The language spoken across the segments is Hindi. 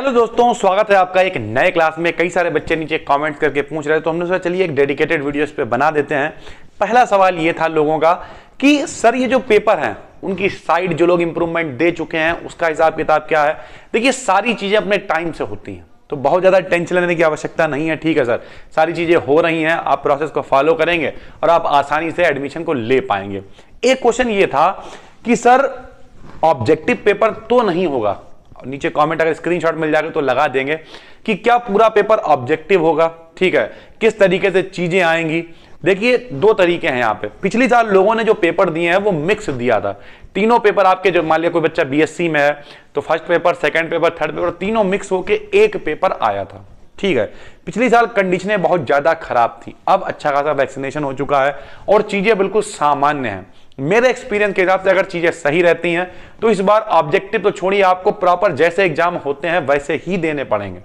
हेलो दोस्तों स्वागत है आपका एक नए क्लास में कई सारे बच्चे नीचे कमेंट्स करके पूछ रहे थे तो हमने सोचा चलिए एक डेडिकेटेड वीडियो इस पर बना देते हैं पहला सवाल ये था लोगों का कि सर ये जो पेपर हैं उनकी साइड जो लोग इंप्रूवमेंट दे चुके हैं उसका हिसाब किताब क्या है देखिए सारी चीज़ें अपने टाइम से होती हैं तो बहुत ज़्यादा टेंशन लेने की आवश्यकता नहीं है ठीक है सर सारी चीज़ें हो रही हैं आप प्रोसेस को फॉलो करेंगे और आप आसानी से एडमिशन को ले पाएंगे एक क्वेश्चन ये था कि सर ऑब्जेक्टिव पेपर तो नहीं होगा नीचे कमेंट अगर स्क्रीनशॉट मिल जाएगा तो लगा देंगे कि क्या पूरा पेपर ऑब्जेक्टिव होगा ठीक है किस तरीके से चीजें आएंगी देखिए दो तरीके हैं यहाँ पे पिछली साल लोगों ने जो पेपर दिए हैं वो मिक्स दिया था तीनों पेपर आपके जो मान लिया कोई बच्चा बीएससी में है तो first paper second paper third paper तीनों मिक्स होके एक पेपर आया था ठीक है पिछले साल कंडीशनें बहुत ज़्यादा खराब थी अब अच्छा खासा वैक्सीनेशन हो चुका है और चीज़ें बिल्कुल सामान्य हैं मेरे एक्सपीरियंस के हिसाब से अगर चीज़ें सही रहती हैं तो इस बार ऑब्जेक्टिव तो छोड़िए आपको प्रॉपर जैसे एग्जाम होते हैं वैसे ही देने पड़ेंगे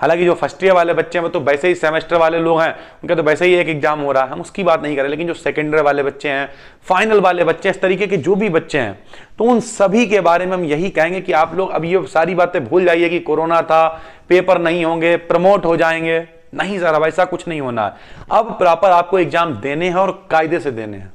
हालांकि जो फर्स्ट ईयर वाले बच्चे हैं तो वैसे ही सेमेस्टर वाले लोग हैं उनका तो वैसे ही एक एग्जाम हो रहा है हम उसकी बात नहीं कर रहे लेकिन जो सेकेंड ईयर वाले बच्चे हैं फाइनल वाले बच्चे इस तरीके के जो भी बच्चे हैं तो उन सभी के बारे में हम यही कहेंगे कि आप लोग अब ये सारी बातें भूल जाइए कि कोरोना था पेपर नहीं होंगे प्रमोट हो जाएंगे नहीं सर ऐसा कुछ नहीं होना है अब प्रॉपर आपको एग्जाम देने हैं और कायदे से देने हैं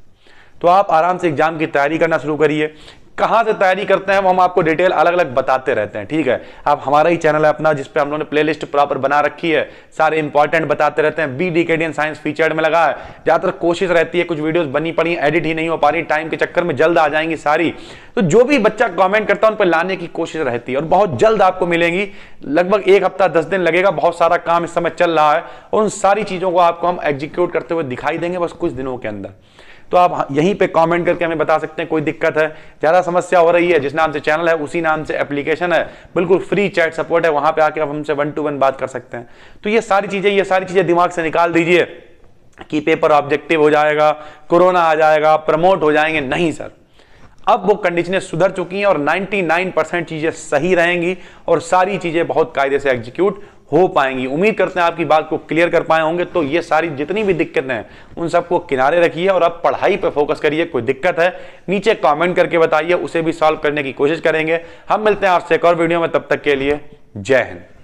तो आप आराम से एग्जाम की तैयारी करना शुरू करिए कहां से तैयारी करते हैं वो हम आपको डिटेल अलग अलग बताते रहते हैं ठीक है आप हमारा ही चैनल है अपना जिसपे हम लोगों ने प्लेलिस्ट प्रॉपर बना रखी है सारे इंपॉर्टेंट बताते रहते हैं बी डिकेडियन साइंस फीचर्ड में लगा है ज़्यादातर कोशिश रहती है कुछ वीडियोस बनी पड़ी एडिट ही नहीं हो पा रही टाइम के चक्कर में जल्द आ जाएंगी सारी तो जो भी बच्चा कॉमेंट करता है उन पर लाने की कोशिश रहती है और बहुत जल्द आपको मिलेंगी लगभग एक हफ्ता दस दिन लगेगा बहुत सारा काम इस समय चल रहा है और उन सारी चीज़ों को आपको हम एग्जीक्यूट करते हुए दिखाई देंगे बस कुछ दिनों के अंदर तो आप यहीं पे कमेंट करके हमें बता सकते हैं कोई दिक्कत है ज़्यादा समस्या हो रही है जिस नाम से चैनल है उसी नाम से एप्लीकेशन है बिल्कुल फ्री चैट सपोर्ट है वहां पे आके आप हमसे वन टू वन बात कर सकते हैं तो ये सारी चीज़ें ये सारी चीज़ें दिमाग से निकाल दीजिए कि पेपर ऑब्जेक्टिव हो जाएगा कोरोना आ जाएगा प्रमोट हो जाएंगे नहीं सर अब वो कंडीशनें सुधर चुकी हैं और 99 परसेंट चीज़ें सही रहेंगी और सारी चीज़ें बहुत कायदे से एग्जीक्यूट हो पाएंगी उम्मीद करते हैं आपकी बात को क्लियर कर पाए होंगे तो ये सारी जितनी भी दिक्कतें हैं उन सबको किनारे रखिए और आप पढ़ाई पर फोकस करिए कोई दिक्कत है नीचे कॉमेंट करके बताइए उसे भी सॉल्व करने की कोशिश करेंगे हम मिलते हैं आपसे एक और वीडियो में तब तक के लिए जय हिंद